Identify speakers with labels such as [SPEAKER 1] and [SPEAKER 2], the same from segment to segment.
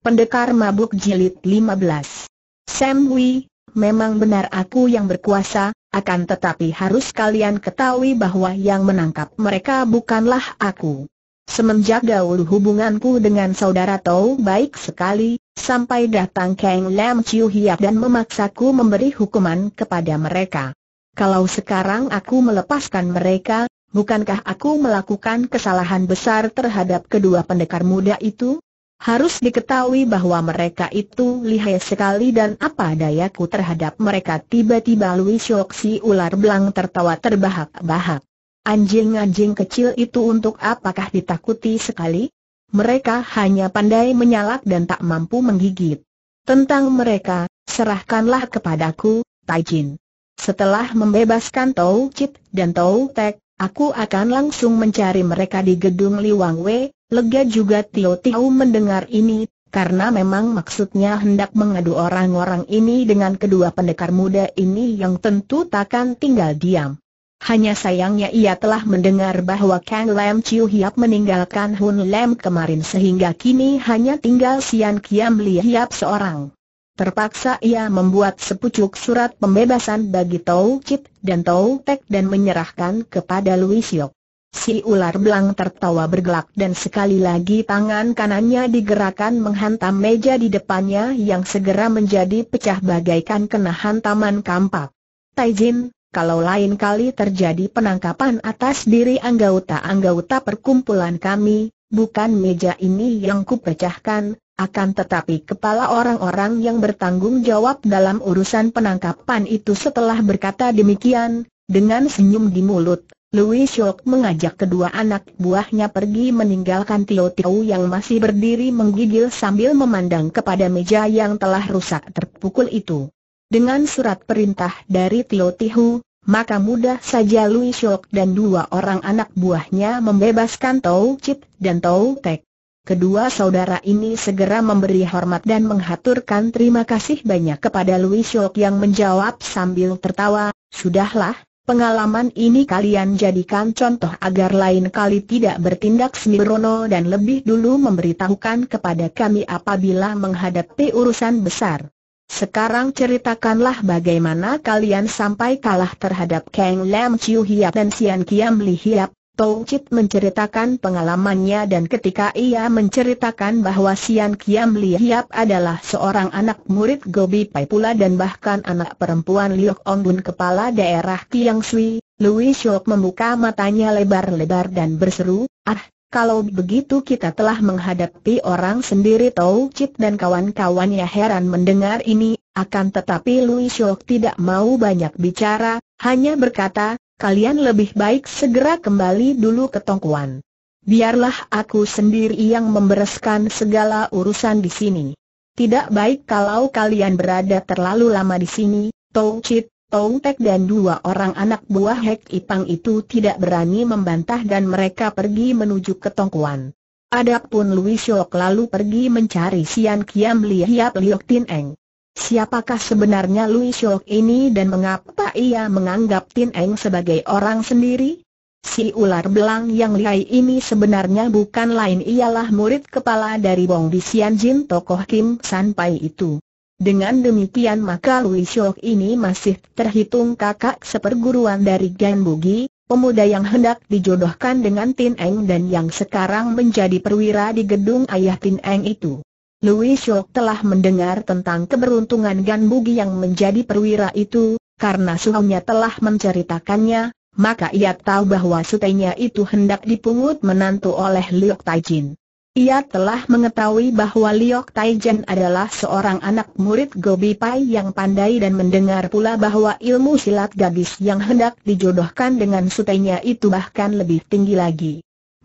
[SPEAKER 1] Pendekar Mabuk Jilid 15 Sam Hui, memang benar aku yang berkuasa, akan tetapi harus kalian ketahui bahwa yang menangkap mereka bukanlah aku. Semenjak dahulu hubunganku dengan saudara Tau baik sekali, sampai datang Kang Lam Chiu Hiap dan memaksaku memberi hukuman kepada mereka. Kalau sekarang aku melepaskan mereka, bukankah aku melakukan kesalahan besar terhadap kedua pendekar muda itu? Harus diketahui bahwa mereka itu lihai sekali dan apa dayaku terhadap mereka tiba-tiba Lui Siok ular belang tertawa terbahak-bahak. Anjing-anjing kecil itu untuk apakah ditakuti sekali? Mereka hanya pandai menyalak dan tak mampu menggigit. Tentang mereka, serahkanlah kepadaku, Taijin. Setelah membebaskan Tou Chit dan Tou Tek, aku akan langsung mencari mereka di gedung Liwang Wei, Lega juga Tio Tio mendengar ini, karena memang maksudnya hendak mengadu orang-orang ini dengan kedua pendekar muda ini yang tentu takkan tinggal diam. Hanya sayangnya ia telah mendengar bahwa Kang Lam Chiu Hiap meninggalkan Hun Lam kemarin sehingga kini hanya tinggal Sian Kiam Li Hiap seorang. Terpaksa ia membuat sepucuk surat pembebasan bagi Tau Chit dan Tau Tek dan menyerahkan kepada Louis Yok. Si ular belang tertawa bergelak dan sekali lagi tangan kanannya digerakkan menghantam meja di depannya yang segera menjadi pecah bagaikan kena hantaman kampak. Taijin, kalau lain kali terjadi penangkapan atas diri anggota-anggota perkumpulan kami, bukan meja ini yang kupecahkan, akan tetapi kepala orang-orang yang bertanggung jawab dalam urusan penangkapan itu setelah berkata demikian, dengan senyum di mulut, Louis Shock mengajak kedua anak buahnya pergi meninggalkan Tio Tio yang masih berdiri menggigil sambil memandang kepada meja yang telah rusak terpukul itu. Dengan surat perintah dari Tio Tio, maka mudah saja Louis Shock dan dua orang anak buahnya membebaskan Tau Chip dan Tau Tek. Kedua saudara ini segera memberi hormat dan menghaturkan terima kasih banyak kepada Louis Shock yang menjawab sambil tertawa, Sudahlah, Pengalaman ini kalian jadikan contoh agar lain kali tidak bertindak sembrono dan lebih dulu memberitahukan kepada kami apabila menghadapi urusan besar. Sekarang ceritakanlah bagaimana kalian sampai kalah terhadap Kang Lam Chiu Hiap dan Sian Kiam Li Hiap, Chit menceritakan pengalamannya dan ketika ia menceritakan bahwa Sian Kiam Liap adalah seorang anak murid Gobi Pai pula dan bahkan anak perempuan Liok Ong Bun kepala daerah Kiang Sui, Louis Shok membuka matanya lebar-lebar dan berseru, ah, kalau begitu kita telah menghadapi orang sendiri Chit dan kawan-kawannya heran mendengar ini, akan tetapi Louis Shok tidak mau banyak bicara, hanya berkata, kalian lebih baik segera kembali dulu ke Tongkuan. Biarlah aku sendiri yang membereskan segala urusan di sini. Tidak baik kalau kalian berada terlalu lama di sini, Tong Chit, Tong Tek dan dua orang anak buah Hek Ipang itu tidak berani membantah dan mereka pergi menuju ke Tongkuan. Adapun Louis Yok lalu pergi mencari Sian Kiam Liap Liok Tin Eng. Siapakah sebenarnya Louis Shok ini dan mengapa ia menganggap Tin Eng sebagai orang sendiri? Si ular belang yang lihai ini sebenarnya bukan lain ialah murid kepala dari Bong Disian Jin tokoh Kim San Pai itu. Dengan demikian maka Louis Shok ini masih terhitung kakak seperguruan dari Gan Bugi, pemuda yang hendak dijodohkan dengan Tin Eng dan yang sekarang menjadi perwira di gedung ayah Tin Eng itu. Louis Shok telah mendengar tentang keberuntungan Gan Bugi yang menjadi perwira itu, karena suhunya telah menceritakannya, maka ia tahu bahwa sutenya itu hendak dipungut menantu oleh Liok Taijin. Ia telah mengetahui bahwa Liok Taijin adalah seorang anak murid Gobi Pai yang pandai dan mendengar pula bahwa ilmu silat gadis yang hendak dijodohkan dengan sutenya itu bahkan lebih tinggi lagi.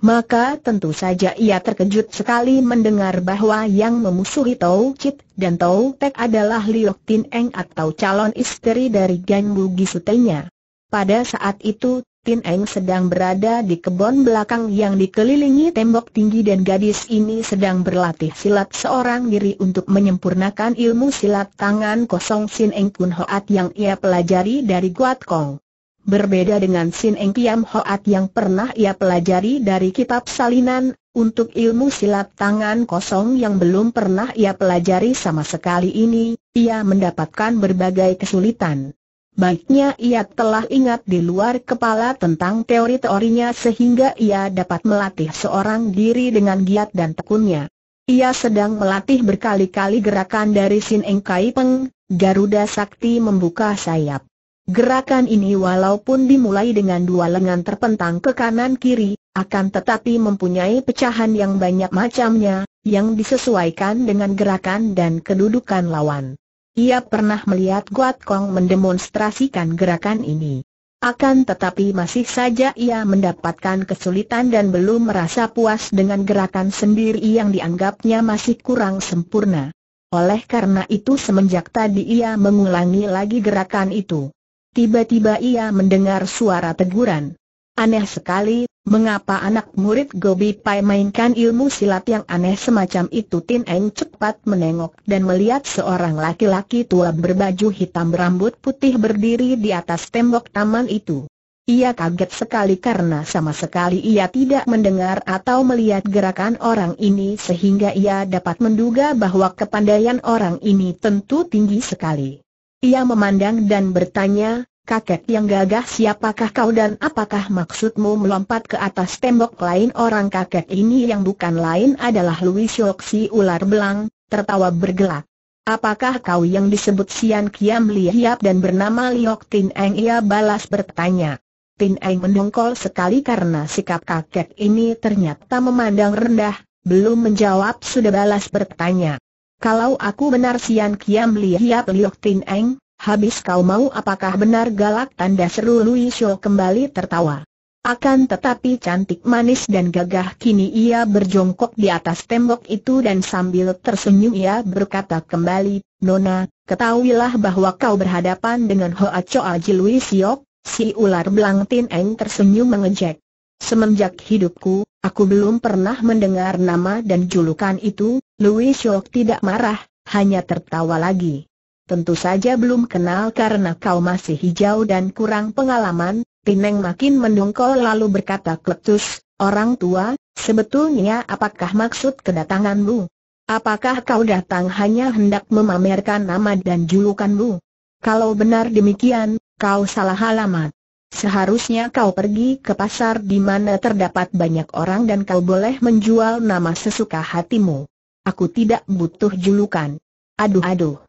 [SPEAKER 1] Maka tentu saja ia terkejut sekali mendengar bahwa yang memusuhi Tau Chit dan Tau Tek adalah Liu Tin Eng atau calon istri dari Gan Gi Gisutenya. Pada saat itu, Tin Eng sedang berada di kebun belakang yang dikelilingi tembok tinggi dan gadis ini sedang berlatih silat seorang diri untuk menyempurnakan ilmu silat tangan kosong Sin Eng Kun Hoat yang ia pelajari dari Guat Kong. Berbeda dengan Sin Eng Kiam Hoat yang pernah ia pelajari dari kitab salinan, untuk ilmu silat tangan kosong yang belum pernah ia pelajari sama sekali ini, ia mendapatkan berbagai kesulitan. Baiknya ia telah ingat di luar kepala tentang teori-teorinya sehingga ia dapat melatih seorang diri dengan giat dan tekunnya. Ia sedang melatih berkali-kali gerakan dari Sin Eng Kai Peng, Garuda Sakti membuka sayap. Gerakan ini walaupun dimulai dengan dua lengan terpentang ke kanan-kiri, akan tetapi mempunyai pecahan yang banyak macamnya, yang disesuaikan dengan gerakan dan kedudukan lawan. Ia pernah melihat Guat Kong mendemonstrasikan gerakan ini. Akan tetapi masih saja ia mendapatkan kesulitan dan belum merasa puas dengan gerakan sendiri yang dianggapnya masih kurang sempurna. Oleh karena itu semenjak tadi ia mengulangi lagi gerakan itu. Tiba-tiba ia mendengar suara teguran. Aneh sekali, mengapa anak murid Gobi Pai mainkan ilmu silat yang aneh semacam itu Tin Eng cepat menengok dan melihat seorang laki-laki tua berbaju hitam berambut putih berdiri di atas tembok taman itu. Ia kaget sekali karena sama sekali ia tidak mendengar atau melihat gerakan orang ini sehingga ia dapat menduga bahwa kepandaian orang ini tentu tinggi sekali. Ia memandang dan bertanya, kakek yang gagah siapakah kau dan apakah maksudmu melompat ke atas tembok lain orang kakek ini yang bukan lain adalah Louis Yoksi ular belang, tertawa bergelak. Apakah kau yang disebut Sian Kiam Liap dan bernama Liok Tin Eng? Ia balas bertanya. Tin Eng mendongkol sekali karena sikap kakek ini ternyata memandang rendah, belum menjawab sudah balas bertanya. Kalau aku benar Sian Kiam Hiap Liok Tin Eng, habis kau mau apakah benar galak tanda seru Lui Shou kembali tertawa. Akan tetapi cantik manis dan gagah kini ia berjongkok di atas tembok itu dan sambil tersenyum ia berkata kembali, Nona, ketahuilah bahwa kau berhadapan dengan Hoa Choa Jilui Siok, si ular belang Tin Eng tersenyum mengejek. Semenjak hidupku, aku belum pernah mendengar nama dan julukan itu, Louis Shok tidak marah, hanya tertawa lagi. Tentu saja belum kenal karena kau masih hijau dan kurang pengalaman, Pineng makin mendongkol lalu berkata kletus, orang tua, sebetulnya apakah maksud kedatanganmu? Apakah kau datang hanya hendak memamerkan nama dan julukanmu? Kalau benar demikian, kau salah alamat. Seharusnya kau pergi ke pasar di mana terdapat banyak orang dan kau boleh menjual nama sesuka hatimu. Aku tidak butuh julukan. Aduh-aduh.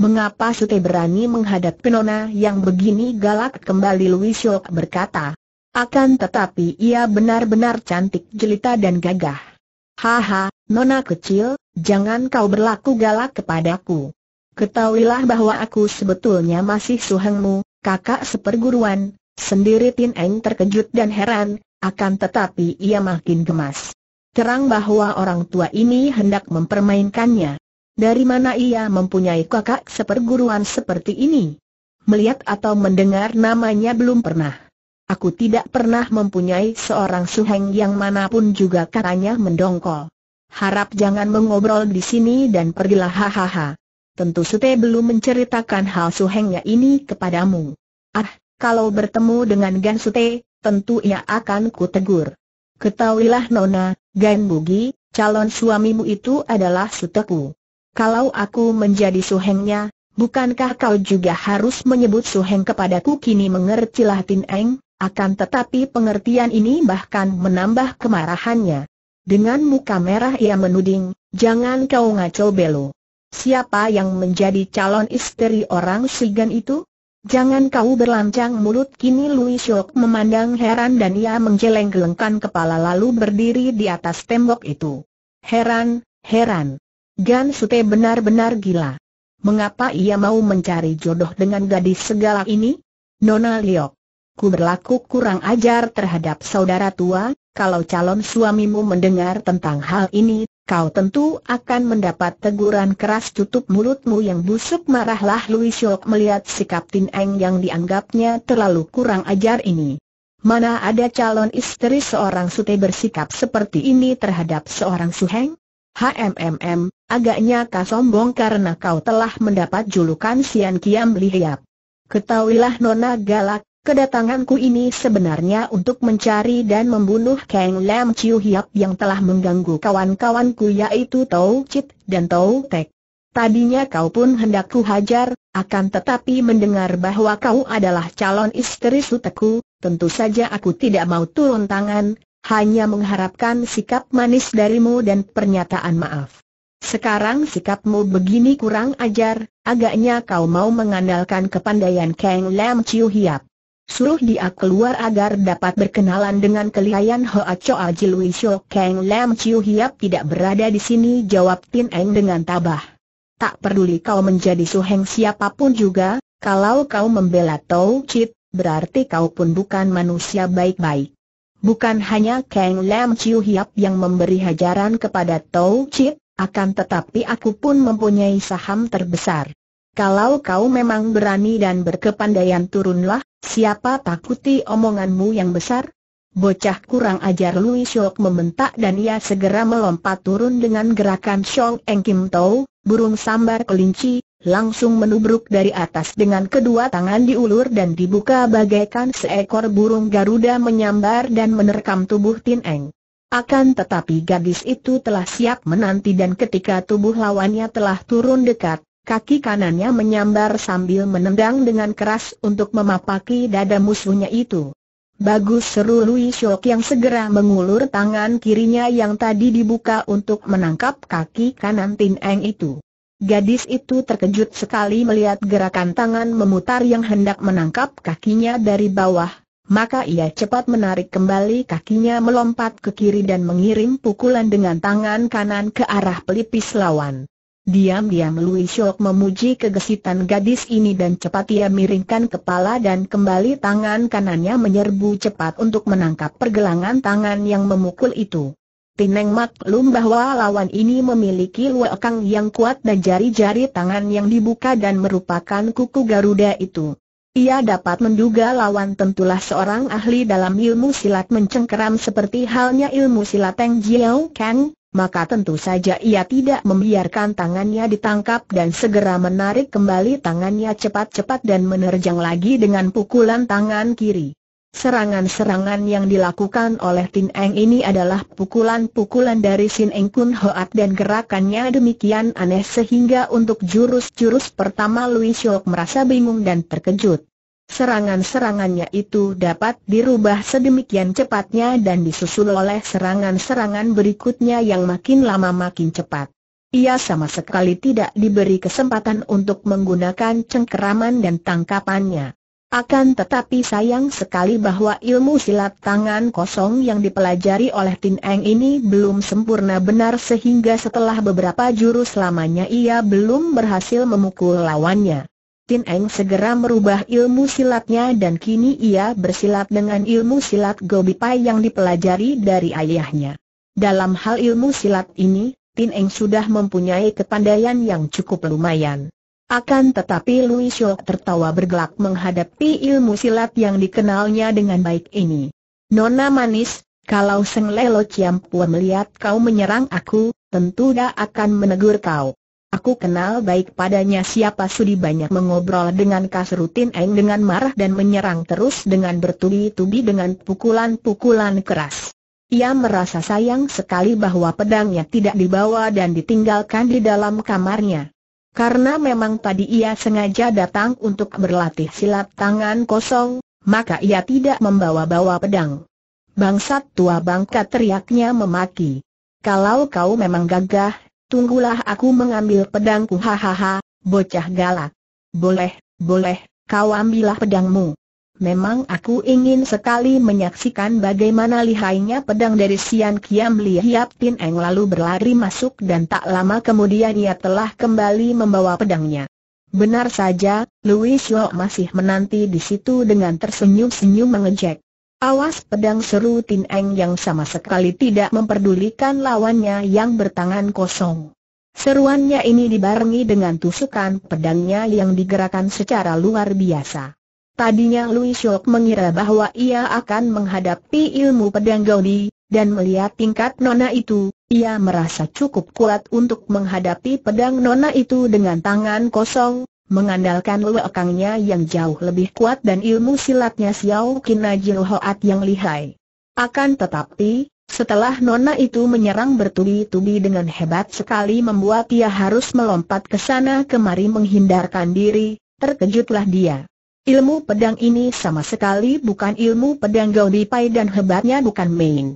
[SPEAKER 1] Mengapa Sute berani menghadap penona yang begini galak kembali Louis Shock berkata. Akan tetapi ia benar-benar cantik jelita dan gagah. Haha, Nona kecil, jangan kau berlaku galak kepadaku. Ketahuilah bahwa aku sebetulnya masih suhengmu, kakak seperguruan, Sendiri Tin Eng terkejut dan heran, akan tetapi ia makin gemas. Terang bahwa orang tua ini hendak mempermainkannya. Dari mana ia mempunyai kakak seperguruan seperti ini? Melihat atau mendengar namanya belum pernah. Aku tidak pernah mempunyai seorang suheng yang manapun juga katanya mendongkol. Harap jangan mengobrol di sini dan pergilah hahaha. Tentu Sute belum menceritakan hal suhengnya ini kepadamu. Ah, kalau bertemu dengan Gan Sute, tentu ia akan kutegur. Ketahuilah Nona, Gan Bugi, calon suamimu itu adalah Suteku. Kalau aku menjadi suhengnya, bukankah kau juga harus menyebut suheng kepadaku kini mengertilah Tin Eng, akan tetapi pengertian ini bahkan menambah kemarahannya. Dengan muka merah ia menuding, jangan kau ngaco belo. Siapa yang menjadi calon istri orang Sigan itu? Jangan kau berlancang mulut kini Louis Shock memandang heran dan ia menjeleng gelengkan kepala lalu berdiri di atas tembok itu. Heran, heran. Gan Sute benar-benar gila. Mengapa ia mau mencari jodoh dengan gadis segala ini? Nona Liok. Ku berlaku kurang ajar terhadap saudara tua, kalau calon suamimu mendengar tentang hal ini kau tentu akan mendapat teguran keras tutup mulutmu yang busuk marahlah Louis Yok melihat sikap Tin Eng yang dianggapnya terlalu kurang ajar ini. Mana ada calon istri seorang sute bersikap seperti ini terhadap seorang suheng? HMMM, agaknya kau sombong karena kau telah mendapat julukan Sian Kiam Lihiap. Ketahuilah Nona Galak, Kedatanganku ini sebenarnya untuk mencari dan membunuh Kang Lam Chiu Hiap yang telah mengganggu kawan-kawanku yaitu Tau Chit dan Tau Tek. Tadinya kau pun hendak ku hajar, akan tetapi mendengar bahwa kau adalah calon istri suteku, tentu saja aku tidak mau turun tangan, hanya mengharapkan sikap manis darimu dan pernyataan maaf. Sekarang sikapmu begini kurang ajar, agaknya kau mau mengandalkan kepandaian Kang Lam Chiu Hiap suruh dia keluar agar dapat berkenalan dengan kelihayan Hoa Choa Jilui Shou Kang Lam Chiu Hiap tidak berada di sini jawab Tin Eng dengan tabah. Tak peduli kau menjadi suheng siapapun juga, kalau kau membela Tau Chit, berarti kau pun bukan manusia baik-baik. Bukan hanya Kang Lam Chiu Hiap yang memberi hajaran kepada Tau Chit, akan tetapi aku pun mempunyai saham terbesar. Kalau kau memang berani dan berkepandaian turunlah, siapa takuti omonganmu yang besar? Bocah kurang ajar Louis Shok membentak dan ia segera melompat turun dengan gerakan Shong Eng Kim Tau, burung sambar kelinci, langsung menubruk dari atas dengan kedua tangan diulur dan dibuka bagaikan seekor burung Garuda menyambar dan menerkam tubuh Tin Eng. Akan tetapi gadis itu telah siap menanti dan ketika tubuh lawannya telah turun dekat, Kaki kanannya menyambar sambil menendang dengan keras untuk memapaki dada musuhnya itu. Bagus seru Lui Shok yang segera mengulur tangan kirinya yang tadi dibuka untuk menangkap kaki kanan Tin Eng itu. Gadis itu terkejut sekali melihat gerakan tangan memutar yang hendak menangkap kakinya dari bawah, maka ia cepat menarik kembali kakinya melompat ke kiri dan mengirim pukulan dengan tangan kanan ke arah pelipis lawan. Diam-diam Louis Shok memuji kegesitan gadis ini dan cepat ia miringkan kepala dan kembali tangan kanannya menyerbu cepat untuk menangkap pergelangan tangan yang memukul itu. Tineng maklum bahwa lawan ini memiliki luakang yang kuat dan jari-jari tangan yang dibuka dan merupakan kuku Garuda itu. Ia dapat menduga lawan tentulah seorang ahli dalam ilmu silat mencengkeram seperti halnya ilmu silat Teng Jiao Kang, maka tentu saja ia tidak membiarkan tangannya ditangkap dan segera menarik kembali tangannya cepat-cepat dan menerjang lagi dengan pukulan tangan kiri. Serangan-serangan yang dilakukan oleh Tin Eng ini adalah pukulan-pukulan dari Sin Eng Kun Hoat dan gerakannya demikian aneh sehingga untuk jurus-jurus pertama Louis Shok merasa bingung dan terkejut. Serangan-serangannya itu dapat dirubah sedemikian cepatnya dan disusul oleh serangan-serangan berikutnya yang makin lama makin cepat. Ia sama sekali tidak diberi kesempatan untuk menggunakan cengkeraman dan tangkapannya. Akan tetapi sayang sekali bahwa ilmu silat tangan kosong yang dipelajari oleh Tin Eng ini belum sempurna benar sehingga setelah beberapa jurus lamanya ia belum berhasil memukul lawannya. Tin Eng segera merubah ilmu silatnya dan kini ia bersilat dengan ilmu silat Gobi Pai yang dipelajari dari ayahnya. Dalam hal ilmu silat ini, Tin Eng sudah mempunyai kepandaian yang cukup lumayan. Akan tetapi Lui Shou tertawa bergelak menghadapi ilmu silat yang dikenalnya dengan baik ini. Nona manis, kalau Seng Lelo Ciampu melihat kau menyerang aku, tentu dia akan menegur kau. Aku kenal baik padanya siapa sudi banyak mengobrol dengan kas rutin Eng dengan marah dan menyerang terus dengan bertubi-tubi dengan pukulan-pukulan keras. Ia merasa sayang sekali bahwa pedangnya tidak dibawa dan ditinggalkan di dalam kamarnya. Karena memang tadi ia sengaja datang untuk berlatih silat tangan kosong, maka ia tidak membawa-bawa pedang. Bangsat tua bangka teriaknya memaki. Kalau kau memang gagah, Tunggulah aku mengambil pedangku hahaha, bocah galak. Boleh, boleh, kau ambillah pedangmu. Memang aku ingin sekali menyaksikan bagaimana lihainya pedang dari Sian Kiam Li Tin Eng lalu berlari masuk dan tak lama kemudian ia telah kembali membawa pedangnya. Benar saja, Louis Yo masih menanti di situ dengan tersenyum-senyum mengejek. Awas pedang seru Tin Eng yang sama sekali tidak memperdulikan lawannya yang bertangan kosong. Seruannya ini dibarengi dengan tusukan pedangnya yang digerakkan secara luar biasa. Tadinya Louis Shok mengira bahwa ia akan menghadapi ilmu pedang Gaudi, dan melihat tingkat nona itu, ia merasa cukup kuat untuk menghadapi pedang nona itu dengan tangan kosong, Mengandalkan lewakangnya yang jauh lebih kuat dan ilmu silatnya Xiao Kinajin Hoat yang lihai. Akan tetapi, setelah Nona itu menyerang bertubi-tubi dengan hebat sekali membuat ia harus melompat ke sana kemari menghindarkan diri, terkejutlah dia. Ilmu pedang ini sama sekali bukan ilmu pedang Gaudipai dan hebatnya bukan main.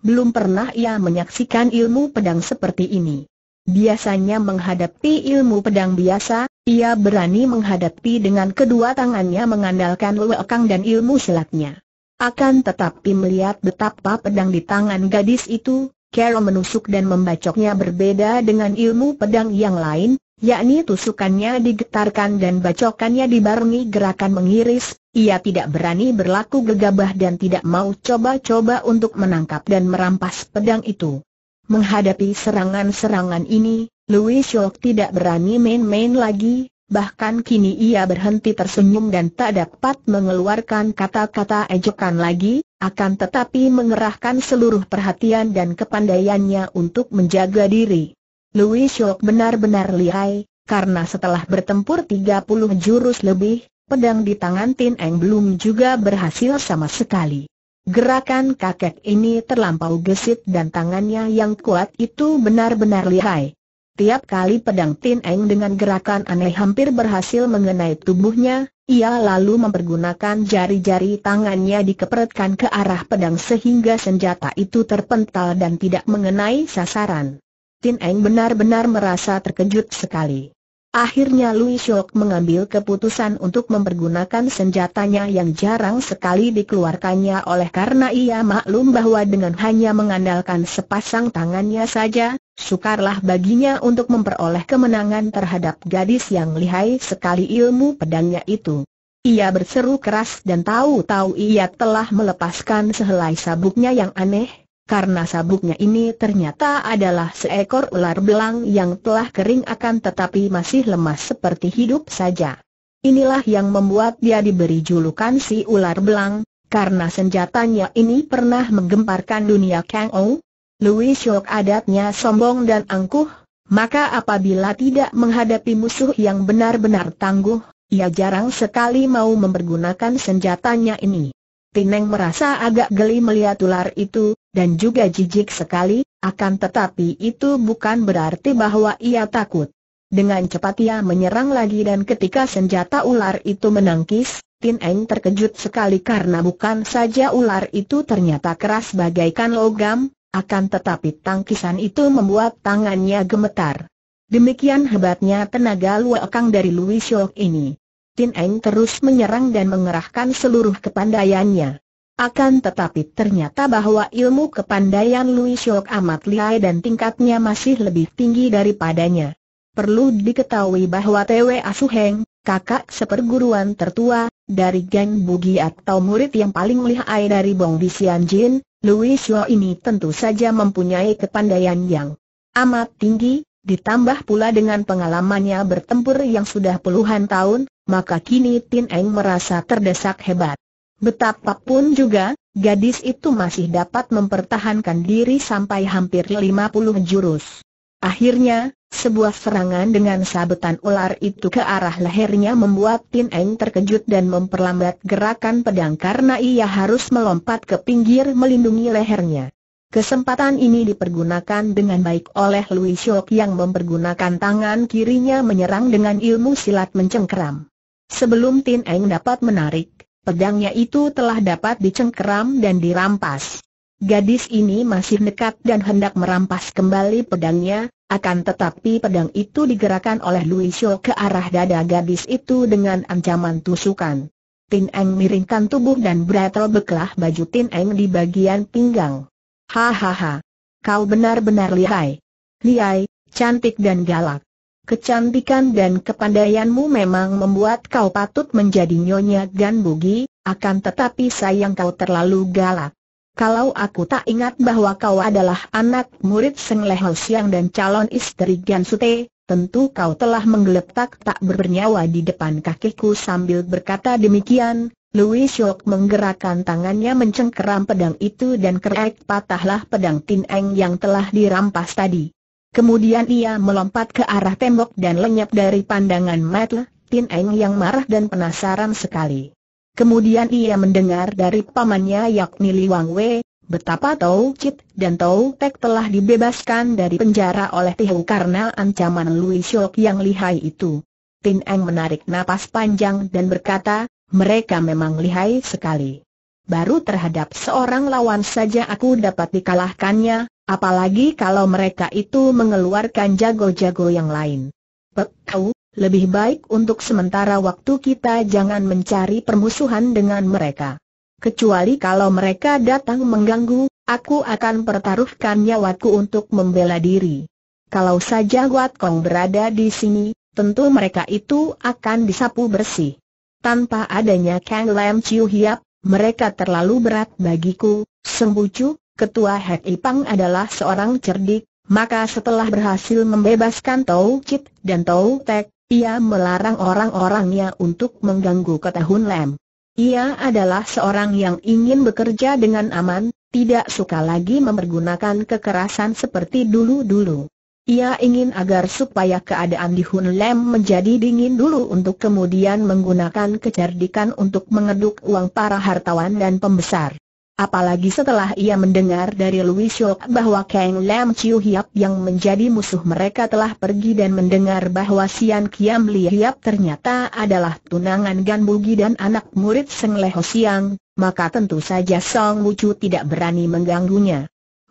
[SPEAKER 1] Belum pernah ia menyaksikan ilmu pedang seperti ini. Biasanya menghadapi ilmu pedang biasa, ia berani menghadapi dengan kedua tangannya mengandalkan lewekang dan ilmu silatnya. Akan tetapi melihat betapa pedang di tangan gadis itu, Carol menusuk dan membacoknya berbeda dengan ilmu pedang yang lain, yakni tusukannya digetarkan dan bacokannya dibarengi gerakan mengiris, ia tidak berani berlaku gegabah dan tidak mau coba-coba untuk menangkap dan merampas pedang itu. Menghadapi serangan-serangan ini, Louis Shock tidak berani main-main lagi, bahkan kini ia berhenti tersenyum dan tak dapat mengeluarkan kata-kata ejekan lagi, akan tetapi mengerahkan seluruh perhatian dan kepandaiannya untuk menjaga diri. Louis Shock benar-benar lihai, karena setelah bertempur 30 jurus lebih, pedang di tangan Tin Eng belum juga berhasil sama sekali. Gerakan kakek ini terlampau gesit dan tangannya yang kuat itu benar-benar lihai. Tiap kali pedang Tin Eng dengan gerakan aneh hampir berhasil mengenai tubuhnya, ia lalu mempergunakan jari-jari tangannya dikepretkan ke arah pedang sehingga senjata itu terpental dan tidak mengenai sasaran. Tin Eng benar-benar merasa terkejut sekali. Akhirnya Lui Shok mengambil keputusan untuk mempergunakan senjatanya yang jarang sekali dikeluarkannya oleh karena ia maklum bahwa dengan hanya mengandalkan sepasang tangannya saja, sukarlah baginya untuk memperoleh kemenangan terhadap gadis yang lihai sekali ilmu pedangnya itu. Ia berseru keras dan tahu-tahu ia telah melepaskan sehelai sabuknya yang aneh, karena sabuknya ini ternyata adalah seekor ular belang yang telah kering akan tetapi masih lemas seperti hidup saja. Inilah yang membuat dia diberi julukan si ular belang, karena senjatanya ini pernah menggemparkan dunia Kang Ou. Louis Shok adatnya sombong dan angkuh, maka apabila tidak menghadapi musuh yang benar-benar tangguh, ia jarang sekali mau mempergunakan senjatanya ini. Tineng merasa agak geli melihat ular itu, dan juga jijik sekali, akan tetapi itu bukan berarti bahwa ia takut. Dengan cepat ia menyerang lagi dan ketika senjata ular itu menangkis, Tin Eng terkejut sekali karena bukan saja ular itu ternyata keras bagaikan logam, akan tetapi tangkisan itu membuat tangannya gemetar. Demikian hebatnya tenaga kang dari Louis Shock ini. Tin Eng terus menyerang dan mengerahkan seluruh kepandaiannya. Akan tetapi ternyata bahwa ilmu kepandaian Lui Shok amat lihai dan tingkatnya masih lebih tinggi daripadanya. Perlu diketahui bahwa Tewe Asuheng, kakak seperguruan tertua, dari geng Bugi atau murid yang paling lihai dari Bong Jin, Lui Shok ini tentu saja mempunyai kepandaian yang amat tinggi, ditambah pula dengan pengalamannya bertempur yang sudah puluhan tahun, maka kini Tin Eng merasa terdesak hebat. Betapapun juga, gadis itu masih dapat mempertahankan diri sampai hampir 50 jurus. Akhirnya, sebuah serangan dengan sabetan ular itu ke arah lehernya membuat Tin Eng terkejut dan memperlambat gerakan pedang karena ia harus melompat ke pinggir melindungi lehernya. Kesempatan ini dipergunakan dengan baik oleh Louis Shok yang mempergunakan tangan kirinya menyerang dengan ilmu silat mencengkeram. Sebelum Tin Eng dapat menarik, pedangnya itu telah dapat dicengkeram dan dirampas. Gadis ini masih nekat dan hendak merampas kembali pedangnya, akan tetapi pedang itu digerakkan oleh Luisio ke arah dada gadis itu dengan ancaman tusukan. Tin Eng miringkan tubuh dan beratel beklah baju Tin Eng di bagian pinggang. Hahaha. Kau benar-benar lihai. Lihai, cantik dan galak. Kecantikan dan kepandaianmu memang membuat kau patut menjadi Nyonya Gan Bugi, akan tetapi sayang kau terlalu galak. Kalau aku tak ingat bahwa kau adalah anak murid Seng Leho Siang dan calon istri Gan Sute, tentu kau telah menggeletak tak bernyawa di depan kakiku sambil berkata demikian. Louis Shock menggerakkan tangannya mencengkeram pedang itu dan kerek patahlah pedang Tin Eng yang telah dirampas tadi. Kemudian ia melompat ke arah tembok dan lenyap dari pandangan Matle, Tin Eng yang marah dan penasaran sekali. Kemudian ia mendengar dari pamannya yakni Li Wang Wei, betapa Tau Chit dan Tau Tek telah dibebaskan dari penjara oleh Tihu karena ancaman Lui Shok yang lihai itu. Tin Eng menarik napas panjang dan berkata, mereka memang lihai sekali baru terhadap seorang lawan saja aku dapat dikalahkannya, apalagi kalau mereka itu mengeluarkan jago-jago yang lain. Kau, lebih baik untuk sementara waktu kita jangan mencari permusuhan dengan mereka. Kecuali kalau mereka datang mengganggu, aku akan pertaruhkan nyawaku untuk membela diri. Kalau saja Wat Kong berada di sini, tentu mereka itu akan disapu bersih. Tanpa adanya Kang Lam Chiu Hiap, mereka terlalu berat bagiku, Sembucu, ketua Hek Ipang adalah seorang cerdik, maka setelah berhasil membebaskan Tau Chit dan Tau Tek, ia melarang orang-orangnya untuk mengganggu kota Hun Lem. Ia adalah seorang yang ingin bekerja dengan aman, tidak suka lagi mempergunakan kekerasan seperti dulu-dulu. Ia ingin agar supaya keadaan di Hun Lem menjadi dingin dulu untuk kemudian menggunakan kecerdikan untuk mengeduk uang para hartawan dan pembesar. Apalagi setelah ia mendengar dari Louis Shok bahwa Kang Lam Chiu Hiap yang menjadi musuh mereka telah pergi dan mendengar bahwa Sian Kiam Li Hiap ternyata adalah tunangan Gan Bugi dan anak murid Seng Leho Siang, maka tentu saja Song Chu tidak berani mengganggunya.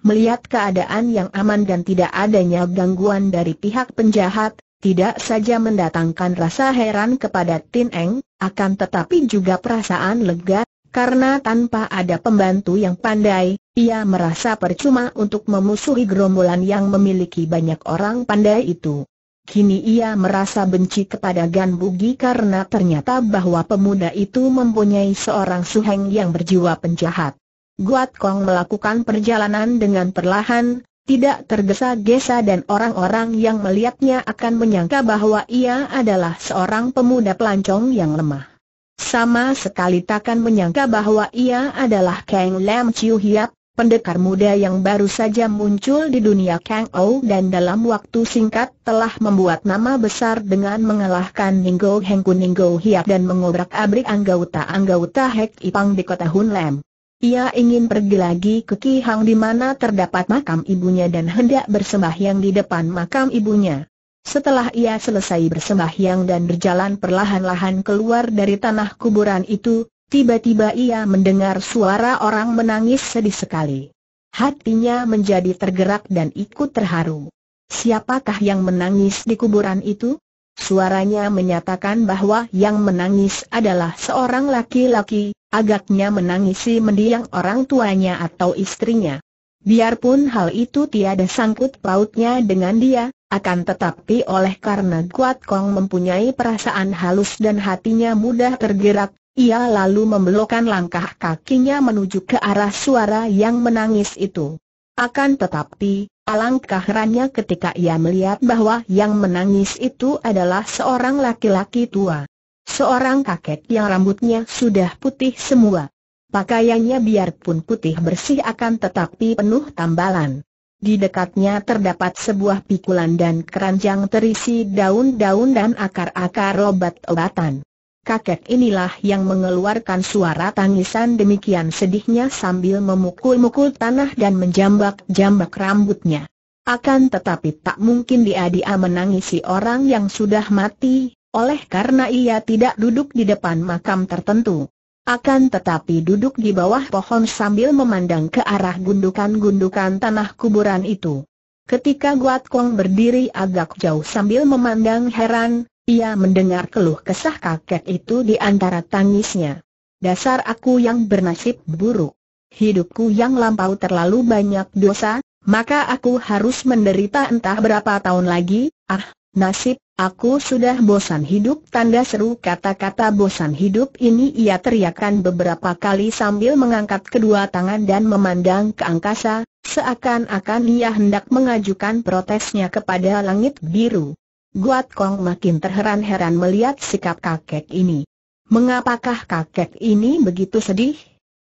[SPEAKER 1] Melihat keadaan yang aman dan tidak adanya gangguan dari pihak penjahat, tidak saja mendatangkan rasa heran kepada Tin Eng, akan tetapi juga perasaan lega, karena tanpa ada pembantu yang pandai, ia merasa percuma untuk memusuhi gerombolan yang memiliki banyak orang pandai itu. Kini ia merasa benci kepada Gan Bugi karena ternyata bahwa pemuda itu mempunyai seorang suheng yang berjiwa penjahat. Guat Kong melakukan perjalanan dengan perlahan, tidak tergesa-gesa dan orang-orang yang melihatnya akan menyangka bahwa ia adalah seorang pemuda pelancong yang lemah. Sama sekali takkan menyangka bahwa ia adalah Kang Lam Chiu Hiap, pendekar muda yang baru saja muncul di dunia Kang Ou dan dalam waktu singkat telah membuat nama besar dengan mengalahkan Ninggo Hengku Ninggo Hiap dan mengobrak-abrik anggota-anggota Hek Ipang di kota Hun Lam. Ia ingin pergi lagi ke Ki Hang di mana terdapat makam ibunya dan hendak bersembahyang di depan makam ibunya. Setelah ia selesai bersembahyang dan berjalan perlahan-lahan keluar dari tanah kuburan itu, tiba-tiba ia mendengar suara orang menangis sedih sekali. Hatinya menjadi tergerak dan ikut terharu. Siapakah yang menangis di kuburan itu? Suaranya menyatakan bahwa yang menangis adalah seorang laki-laki, Agaknya menangisi mendiang orang tuanya atau istrinya. Biarpun hal itu tiada sangkut pautnya dengan dia, akan tetapi oleh karena Kuat Kong mempunyai perasaan halus dan hatinya mudah tergerak, ia lalu membelokkan langkah kakinya menuju ke arah suara yang menangis itu. Akan tetapi, alangkah herannya ketika ia melihat bahwa yang menangis itu adalah seorang laki-laki tua. Seorang kakek yang rambutnya sudah putih semua. Pakaiannya biarpun putih bersih akan tetapi penuh tambalan. Di dekatnya terdapat sebuah pikulan dan keranjang terisi daun-daun dan akar-akar obat-obatan. Kakek inilah yang mengeluarkan suara tangisan demikian sedihnya sambil memukul-mukul tanah dan menjambak-jambak rambutnya. Akan tetapi tak mungkin dia-dia menangisi orang yang sudah mati, oleh karena ia tidak duduk di depan makam tertentu. Akan tetapi duduk di bawah pohon sambil memandang ke arah gundukan-gundukan tanah kuburan itu. Ketika Guat Kong berdiri agak jauh sambil memandang heran, ia mendengar keluh kesah kakek itu di antara tangisnya. Dasar aku yang bernasib buruk. Hidupku yang lampau terlalu banyak dosa, maka aku harus menderita entah berapa tahun lagi, ah, nasib Aku sudah bosan hidup tanda seru kata-kata bosan hidup ini ia teriakkan beberapa kali sambil mengangkat kedua tangan dan memandang ke angkasa, seakan-akan ia hendak mengajukan protesnya kepada langit biru. Guat Kong makin terheran-heran melihat sikap kakek ini. Mengapakah kakek ini begitu sedih?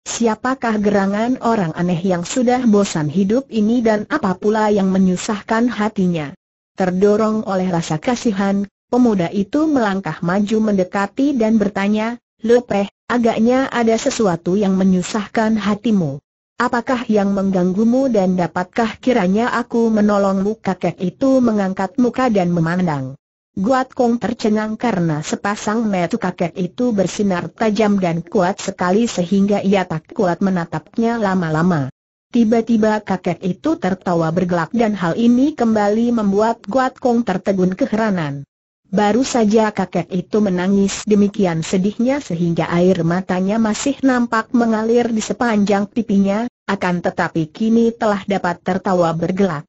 [SPEAKER 1] Siapakah gerangan orang aneh yang sudah bosan hidup ini dan apa pula yang menyusahkan hatinya? Terdorong oleh rasa kasihan, pemuda itu melangkah maju mendekati dan bertanya, Lepeh, agaknya ada sesuatu yang menyusahkan hatimu. Apakah yang mengganggumu dan dapatkah kiranya aku menolongmu kakek itu mengangkat muka dan memandang. Guat Kong tercengang karena sepasang metu kakek itu bersinar tajam dan kuat sekali sehingga ia tak kuat menatapnya lama-lama. Tiba-tiba kakek itu tertawa bergelak dan hal ini kembali membuat Guat Kong tertegun keheranan. Baru saja kakek itu menangis demikian sedihnya sehingga air matanya masih nampak mengalir di sepanjang pipinya, akan tetapi kini telah dapat tertawa bergelak.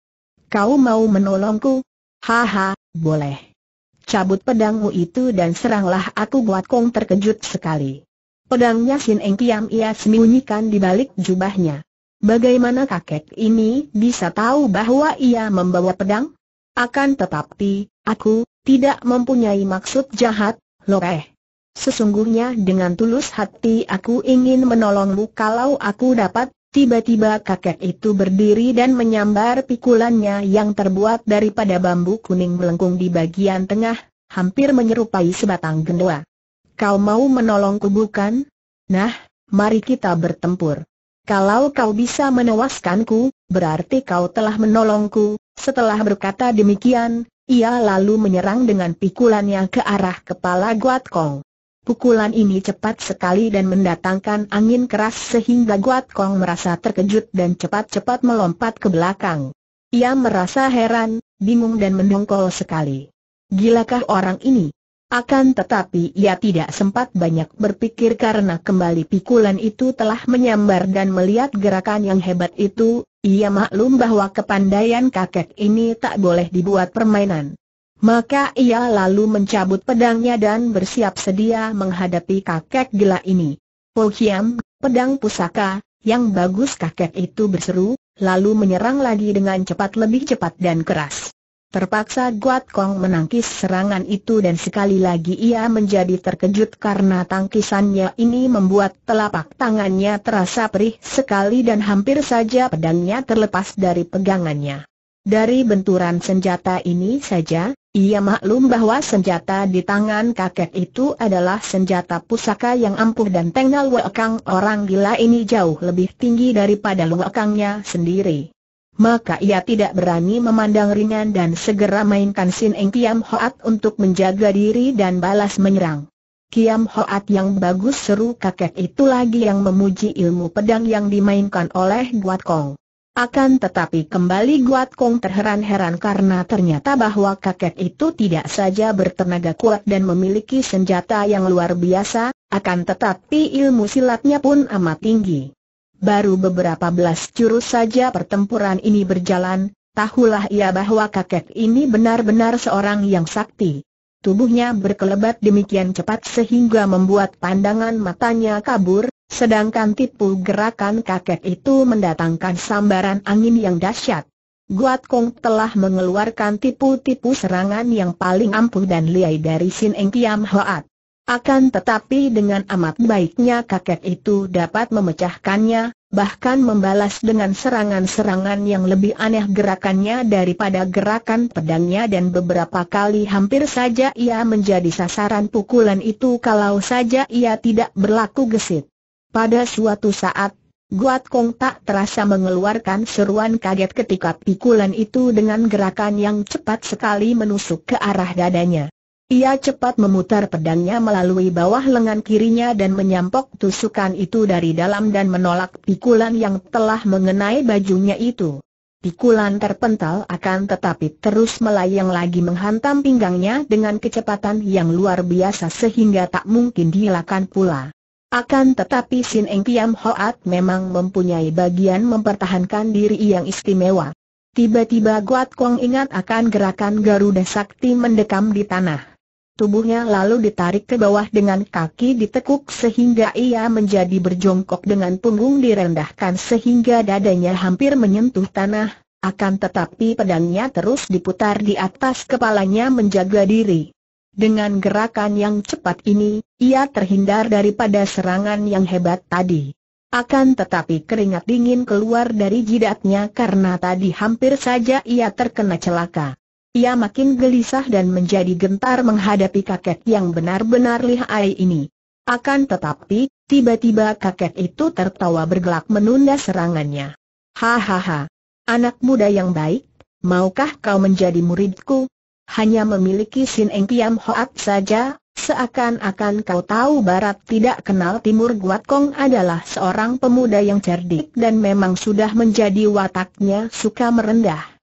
[SPEAKER 1] Kau mau menolongku? Haha, boleh. Cabut pedangmu itu dan seranglah aku Guat kong terkejut sekali. Pedangnya Sin Eng Kiam ia sembunyikan di balik jubahnya. Bagaimana kakek ini bisa tahu bahwa ia membawa pedang? Akan tetapi, aku tidak mempunyai maksud jahat, loreh. Sesungguhnya dengan tulus hati aku ingin menolongmu kalau aku dapat, Tiba-tiba kakek itu berdiri dan menyambar pikulannya yang terbuat daripada bambu kuning melengkung di bagian tengah, hampir menyerupai sebatang gendua. Kau mau menolongku bukan? Nah, mari kita bertempur. Kalau kau bisa menewaskanku, berarti kau telah menolongku. Setelah berkata demikian, ia lalu menyerang dengan pikulannya ke arah kepala Guat Kong. Pukulan ini cepat sekali dan mendatangkan angin keras sehingga Guat Kong merasa terkejut dan cepat-cepat melompat ke belakang. Ia merasa heran, bingung dan mendongkol sekali. Gilakah orang ini? Akan tetapi ia tidak sempat banyak berpikir karena kembali pikulan itu telah menyambar dan melihat gerakan yang hebat itu, ia maklum bahwa kepandaian kakek ini tak boleh dibuat permainan. Maka ia lalu mencabut pedangnya dan bersiap sedia menghadapi kakek gila ini. Po oh pedang pusaka, yang bagus kakek itu berseru, lalu menyerang lagi dengan cepat lebih cepat dan keras. Terpaksa Guat Kong menangkis serangan itu dan sekali lagi ia menjadi terkejut karena tangkisannya ini membuat telapak tangannya terasa perih sekali dan hampir saja pedangnya terlepas dari pegangannya. Dari benturan senjata ini saja, ia maklum bahwa senjata di tangan kakek itu adalah senjata pusaka yang ampuh dan tengal Kang orang gila ini jauh lebih tinggi daripada wakangnya sendiri maka ia tidak berani memandang ringan dan segera mainkan Sin Eng Kiam Hoat untuk menjaga diri dan balas menyerang. Kiam Hoat yang bagus seru kakek itu lagi yang memuji ilmu pedang yang dimainkan oleh Guat Kong. Akan tetapi kembali Guat Kong terheran-heran karena ternyata bahwa kakek itu tidak saja bertenaga kuat dan memiliki senjata yang luar biasa, akan tetapi ilmu silatnya pun amat tinggi. Baru beberapa belas jurus saja pertempuran ini berjalan, tahulah ia bahwa kakek ini benar-benar seorang yang sakti. Tubuhnya berkelebat demikian cepat sehingga membuat pandangan matanya kabur, sedangkan tipu gerakan kakek itu mendatangkan sambaran angin yang dahsyat. Guat Kong telah mengeluarkan tipu-tipu serangan yang paling ampuh dan liai dari Sin Eng Kiam Hoat. Akan tetapi dengan amat baiknya kakek itu dapat memecahkannya, bahkan membalas dengan serangan-serangan yang lebih aneh gerakannya daripada gerakan pedangnya dan beberapa kali hampir saja ia menjadi sasaran pukulan itu kalau saja ia tidak berlaku gesit. Pada suatu saat, Guat Kong tak terasa mengeluarkan seruan kaget ketika pikulan itu dengan gerakan yang cepat sekali menusuk ke arah dadanya. Ia cepat memutar pedangnya melalui bawah lengan kirinya dan menyampok tusukan itu dari dalam dan menolak pikulan yang telah mengenai bajunya itu. Pikulan terpental akan tetapi terus melayang lagi menghantam pinggangnya dengan kecepatan yang luar biasa sehingga tak mungkin dihilangkan pula. Akan tetapi Sin Eng Kiam Hoat memang mempunyai bagian mempertahankan diri yang istimewa. Tiba-tiba Guat Kong ingat akan gerakan Garuda Sakti mendekam di tanah. Tubuhnya lalu ditarik ke bawah dengan kaki ditekuk sehingga ia menjadi berjongkok dengan punggung direndahkan sehingga dadanya hampir menyentuh tanah, akan tetapi pedangnya terus diputar di atas kepalanya menjaga diri. Dengan gerakan yang cepat ini, ia terhindar daripada serangan yang hebat tadi. Akan tetapi keringat dingin keluar dari jidatnya karena tadi hampir saja ia terkena celaka. Ia makin gelisah dan menjadi gentar menghadapi kakek yang benar-benar lihai ini. Akan tetapi, tiba-tiba kakek itu tertawa bergelak menunda serangannya. Hahaha. Anak muda yang baik, maukah kau menjadi muridku? Hanya memiliki Sin Eng piam Hoat saja, seakan-akan kau tahu Barat tidak kenal Timur Guat Kong adalah seorang pemuda yang cerdik dan memang sudah menjadi wataknya suka merendah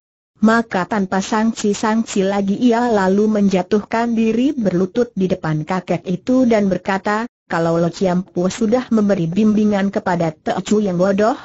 [SPEAKER 1] maka tanpa sangsi-sangsi lagi ia lalu menjatuhkan diri berlutut di depan kakek itu dan berkata, kalau Lo Chiam Po sudah memberi bimbingan kepada Chu yang bodoh,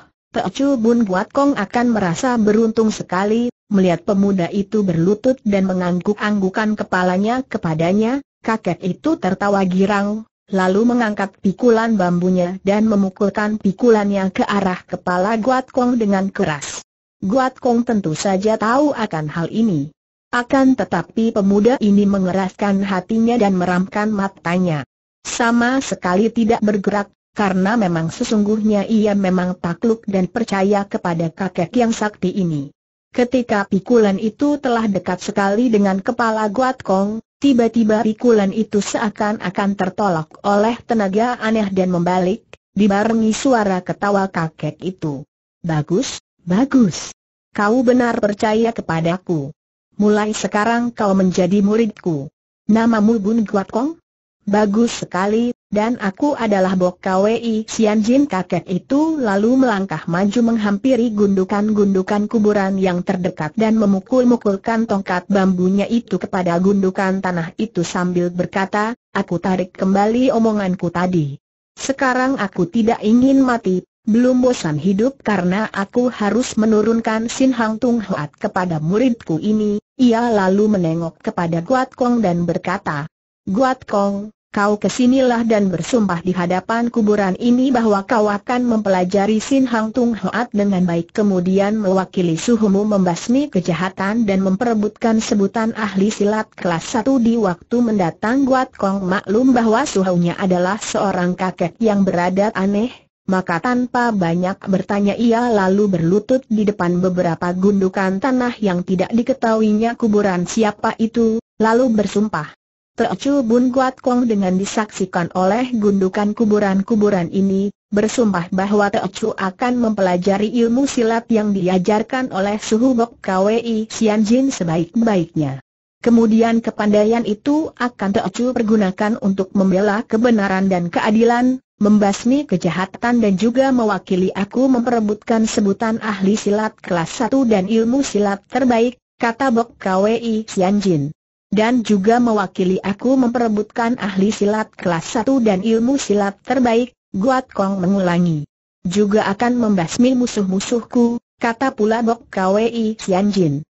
[SPEAKER 1] Chu Bun Buat Kong akan merasa beruntung sekali, melihat pemuda itu berlutut dan mengangguk-anggukan kepalanya kepadanya, kakek itu tertawa girang, lalu mengangkat pikulan bambunya dan memukulkan pikulannya ke arah kepala Guat Kong dengan keras. Guat Kong tentu saja tahu akan hal ini. Akan tetapi pemuda ini mengeraskan hatinya dan meramkan matanya. Sama sekali tidak bergerak, karena memang sesungguhnya ia memang takluk dan percaya kepada kakek yang sakti ini. Ketika pikulan itu telah dekat sekali dengan kepala Guat Kong, tiba-tiba pikulan itu seakan-akan tertolak oleh tenaga aneh dan membalik, dibarengi suara ketawa kakek itu. Bagus, Bagus. Kau benar percaya kepadaku. Mulai sekarang kau menjadi muridku. Namamu Bun Guat Kong? Bagus sekali, dan aku adalah Bok Kwei Sian Jin kakek itu lalu melangkah maju menghampiri gundukan-gundukan kuburan yang terdekat dan memukul-mukulkan tongkat bambunya itu kepada gundukan tanah itu sambil berkata, aku tarik kembali omonganku tadi. Sekarang aku tidak ingin mati, belum bosan hidup karena aku harus menurunkan Sin Hang Tung Hoat kepada muridku ini. Ia lalu menengok kepada Guat Kong dan berkata, Guat Kong, kau kesinilah dan bersumpah di hadapan kuburan ini bahwa kau akan mempelajari Sin Hang Tung Hoat dengan baik kemudian mewakili suhumu membasmi kejahatan dan memperebutkan sebutan ahli silat kelas 1 di waktu mendatang Guat Kong maklum bahwa suhunya adalah seorang kakek yang berada aneh maka tanpa banyak bertanya ia lalu berlutut di depan beberapa gundukan tanah yang tidak diketahuinya kuburan siapa itu, lalu bersumpah. Teocu Bun Guat Kong dengan disaksikan oleh gundukan kuburan-kuburan ini, bersumpah bahwa Teocu akan mempelajari ilmu silat yang diajarkan oleh Suhu Bok Kwei Sian Jin sebaik-baiknya. Kemudian kepandaian itu akan Teocu pergunakan untuk membela kebenaran dan keadilan, membasmi kejahatan dan juga mewakili aku memperebutkan sebutan ahli silat kelas satu dan ilmu silat terbaik, kata Bok Kwei Xianjin. Dan juga mewakili aku memperebutkan ahli silat kelas satu dan ilmu silat terbaik, Guat Kong mengulangi. Juga akan membasmi musuh-musuhku, kata pula Bok Kwei Xianjin.